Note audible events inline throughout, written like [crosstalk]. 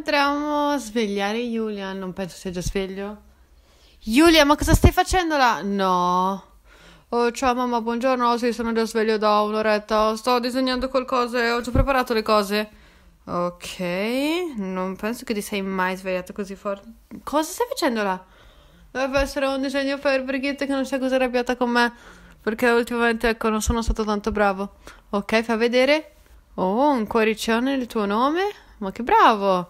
Andremo a svegliare Julian. Non penso sia già sveglio. Julian, ma cosa stai facendo là? No. Oh, ciao mamma, buongiorno. Sì, sono già sveglio da un'oretta. Sto disegnando qualcosa e ho già preparato le cose. Ok, non penso che ti sei mai svegliato così forte. Cosa stai facendo là? Dovrebbe essere un disegno per Brigitte che non sia così arrabbiata con me. Perché ultimamente, ecco, non sono stato tanto bravo. Ok, fa vedere. Oh, un cuoricione il tuo nome? Ma che bravo!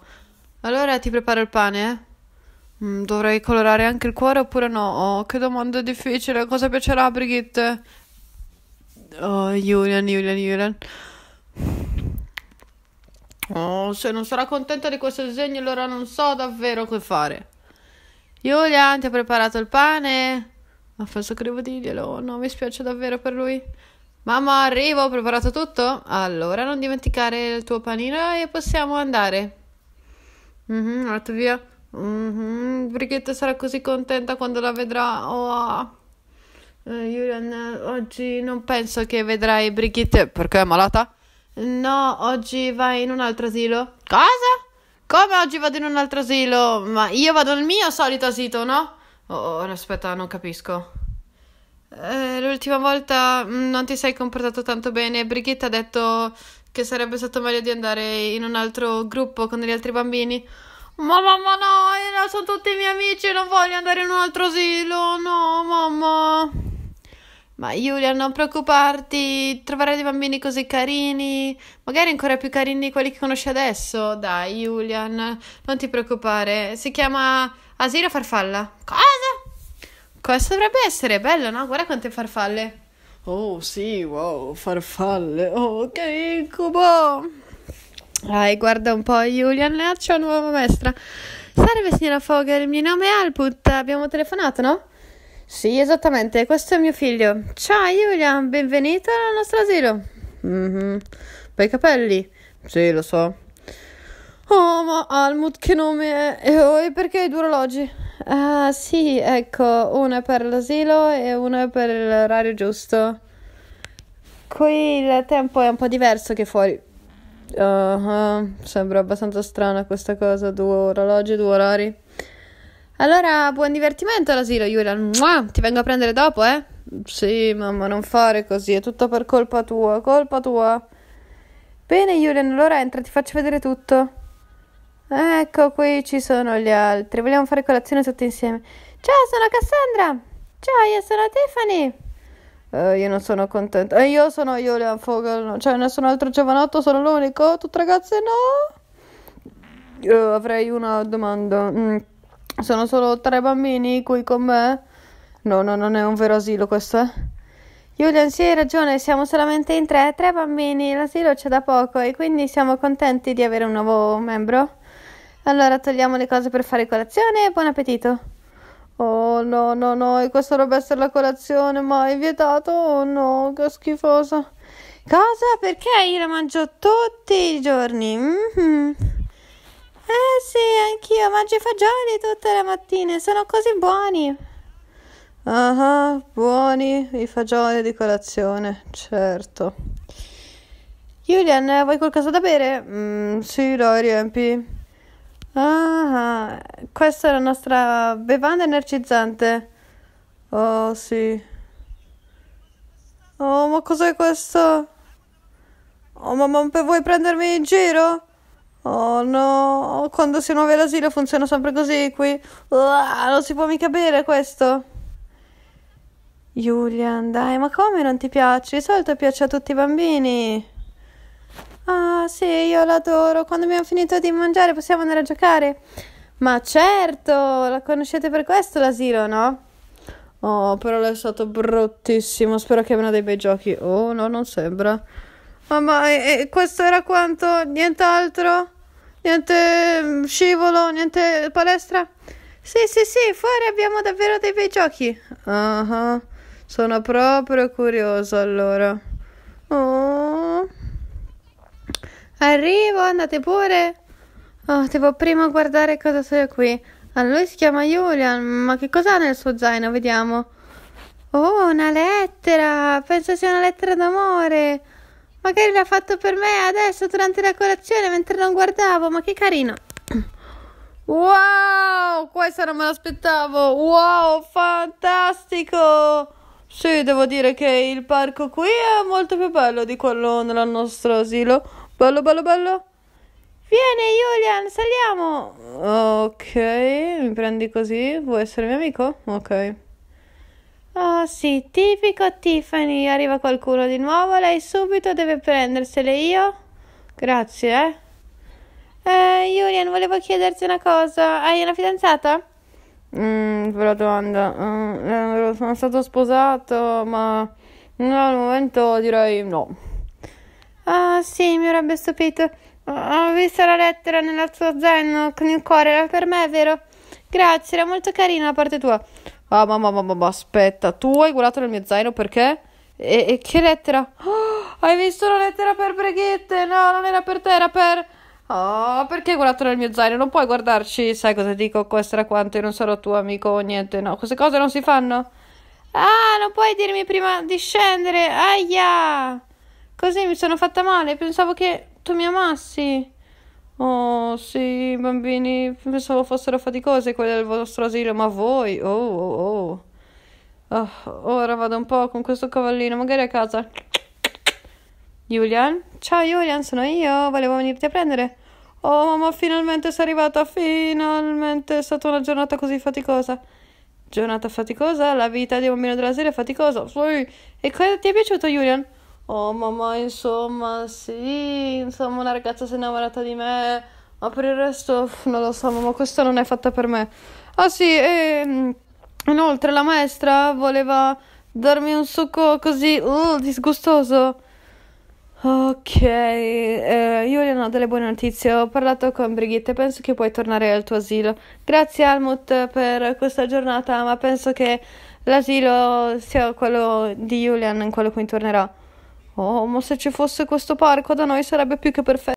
Allora ti preparo il pane? Eh? Mm, dovrei colorare anche il cuore oppure no? Oh, che domanda difficile. Cosa piacerà a Brigitte? Oh, Julian, Julian, Julian. Oh, se non sarà contenta di questo disegno, allora non so davvero che fare. Julian, ti ha preparato il pane? Ma forse che devo dirglielo. No, mi spiace davvero per lui. Mamma, arrivo, ho preparato tutto? Allora non dimenticare il tuo panino e possiamo andare. Mm-hmm, andate via. Mm-hmm. Brigitte sarà così contenta quando la vedrà. Oh, uh, Julian, oggi non penso che vedrai Brigitte perché è malata. No, oggi vai in un altro asilo. Cosa? Come oggi vado in un altro asilo? Ma io vado nel mio solito asilo, no? Oh, aspetta, non capisco. Eh, l'ultima volta mm, non ti sei comportato tanto bene. Brigitte ha detto che sarebbe stato meglio di andare in un altro gruppo con degli altri bambini. Ma mamma no, eh, sono tutti i miei amici, non voglio andare in un altro asilo, no mamma. Ma Giulia, non preoccuparti, troverai dei bambini così carini, magari ancora più carini di quelli che conosci adesso. Dai, Julian, non ti preoccupare. Si chiama Asilo Farfalla. Cosa? Questo dovrebbe essere bello, no? Guarda quante farfalle. Oh sì, wow, farfalle, oh che incubo! Dai, guarda un po', Julian c'è una nuova maestra. Salve signora Fogel, il mio nome è Alput, abbiamo telefonato, no? Sì, esattamente, questo è mio figlio. Ciao Julian, benvenuto al nostro asilo. mm mm-hmm. Bei capelli? Sì, lo so. Oh, ma Almut, che nome è? E, oh, perché hai due orologi? Ah, sì, ecco, uno è per l'asilo e uno è per l'orario giusto. Qui il tempo è un po' diverso che fuori. Uh, uh, sembra abbastanza strana questa cosa, due orologi, due orari. Allora, buon divertimento all'asilo, Julian. Ti vengo a prendere dopo, eh? Sì, mamma, non fare così, è tutto per colpa tua, colpa tua. Bene, Julian, allora entra, ti faccio vedere tutto. Ecco, qui ci sono gli altri. Vogliamo fare colazione tutti insieme. Ciao, sono Cassandra. Ciao, io sono Tiffany. Uh, io non sono contenta. E eh, io sono Julian Fogel. Cioè, nessun altro giovanotto, sono l'unico. Tutte ragazze, no? Io avrei una domanda. Mm. Sono solo tre bambini qui con me? No, no, non è un vero asilo questo, eh? Julian, sì, hai ragione, siamo solamente in tre, tre bambini, l'asilo c'è da poco e quindi siamo contenti di avere un nuovo membro. Allora togliamo le cose per fare colazione e buon appetito. Oh no, no, no, questa dovrebbe essere la colazione, ma è vietato? Oh no, che schifosa. Cosa? Perché io la mangio tutti i giorni? Mm-hmm. Eh sì, anch'io mangio i fagioli tutte le mattine, sono così buoni. Ah, uh-huh, buoni i fagioli di colazione, certo. Julian, vuoi qualcosa da bere? Mm, sì, dai, riempi. Ah, questa è la nostra bevanda energizzante. Oh, sì. Oh, ma cos'è questo? Oh, ma, vuoi prendermi in giro? Oh no, oh, quando si muove l'asilo funziona sempre così qui. Uah, non si può mica bere questo. Julian, dai, ma come non ti piace? Di solito piace a tutti i bambini. Ah, sì, io l'adoro. Quando abbiamo finito di mangiare possiamo andare a giocare. Ma certo, la conoscete per questo l'asilo, no? Oh, però è stato bruttissimo. Spero che abbiano dei bei giochi. Oh, no, non sembra. Oh, ma eh, questo era quanto? Nient'altro? Niente mm, scivolo? Niente palestra? Sì, sì, sì, fuori abbiamo davvero dei bei giochi. Ah, uh-huh. sono proprio curiosa allora. Oh. Arrivo, andate pure. Oh, devo prima guardare cosa c'è qui. Allora, lui si chiama Julian, ma che cos'ha nel suo zaino? Vediamo. Oh, una lettera! Penso sia una lettera d'amore. Magari l'ha fatto per me adesso durante la colazione mentre non guardavo, ma che carino. [clears throat] Wow, questo non me l'aspettavo. Wow, fantastico! Sì, devo dire che il parco qui è molto più bello di quello nel nostro asilo. Bello, bello, bello. Vieni, Julian, saliamo. Ok, mi prendi così? Vuoi essere mio amico? Ok. Oh sì, tipico Tiffany. Arriva qualcuno di nuovo, lei subito deve prendersele io. Grazie, eh. Eh, Julian, volevo chiederti una cosa. Hai una fidanzata? Mmm, bella domanda. Uh, mm, eh, sono stato sposato, ma... No, al momento direi no. Ah, sì, mi avrebbe stupito. Ah, ho visto la lettera nella sua zaino con il cuore, era per me, vero? Grazie, era molto carina la parte tua. Ah, oh, ma, ma, ma, ma, aspetta, tu hai guardato nel mio zaino perché? E, e che lettera? Oh, hai visto la lettera per Breghette? No, non era per te, era per... Oh, perché hai guardato nel mio zaino? Non puoi guardarci, sai cosa dico? Questo era quanto, io non sarò tuo amico, o niente, no. Queste cose non si fanno. Ah, non puoi dirmi prima di scendere, aia! Così mi sono fatta male, pensavo che tu mi amassi. Oh sì, bambini, pensavo fossero faticose quelle del vostro asilo, ma voi, oh oh oh. oh ora vado un po' con questo cavallino, magari a casa. Julian? Ciao Julian, sono io, volevo venirti a prendere. Oh mamma, finalmente sei arrivata, finalmente è stata una giornata così faticosa. Giornata faticosa? La vita di un bambino dell'asilo è faticosa, sì. E cosa ti è piaciuto Julian? oh mamma insomma sì, insomma una ragazza si è innamorata di me, ma per il resto non lo so, mamma, questa non è fatta per me. Ah sì, e mm, inoltre la maestra voleva darmi un succo così uh, disgustoso. Ok, eh, Julian ho delle buone notizie, ho parlato con Brigitte, penso che puoi tornare al tuo asilo. Grazie Almut per questa giornata, ma penso che l'asilo sia quello di Julian in quello cui tornerà. Oh, ma se ci fosse questo parco da noi sarebbe più che perfetto.